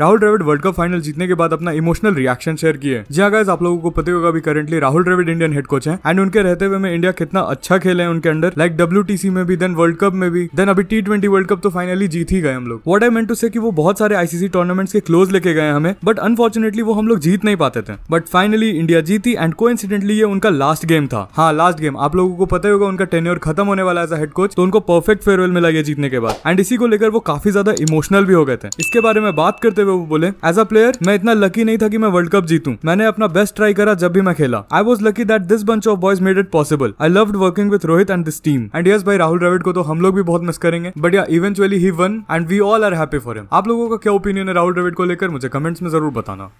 Rahul Dravid world cup final जीतने के बाद अपना इमोशनल रिएक्शन शेयर किए जी हाँ आप लोगों को पता होगा अभी currently Rahul Dravid Indian head coach है एंड उनके रहते हुए में इंडिया कितना अच्छा खेले है उनके अंडर लाइक डब्ल्यू में भी देन वर्ल्ड कप में भी देन अभी टी ट्वेंटी वर्ल्ड कप तो फाइनली जीत ही गए हम लोग वॉट आई मेट टू से कि वो बहुत सारे आईसीसी टूर्नामेंट्स के क्लोज लेके गए हमें बट अनफॉर्चुनेटली वो हम लोग जीत नहीं पाते थे बट फाइनली इंडिया जीती एंड को ये उनका लास्ट गेम था हाँ लास्ट गेम आप लोगों को पता होगा उनका टेन्योर खत्म होने वाला एज हेड कोच तो उनको परफेक्ट फेयरवेल मिला ये जीतने के बाद एंड इसी को लेकर वो काफी ज्यादा इमोशनल भी हो गए थे इसके बारे में बात करते हुए वो बोले एज अ प्लेयर मैं इतना लकी नहीं था कि मैं वर्ल्ड कप जीतू मैंने अपना बेस्ट ट्राई करा जब भी मैं खेला I was lucky that this bunch of boys made it possible I love working with Rohit and this team and yes भाई राहुल द्रविड को तो हम लोग भी बहुत मिस करेंगे बट या eventually he won and we all are happy for him आप लोगों का क्या ओपिनियन है राहुल द्रविड को लेकर मुझे कमेंट्स में जरूर बताना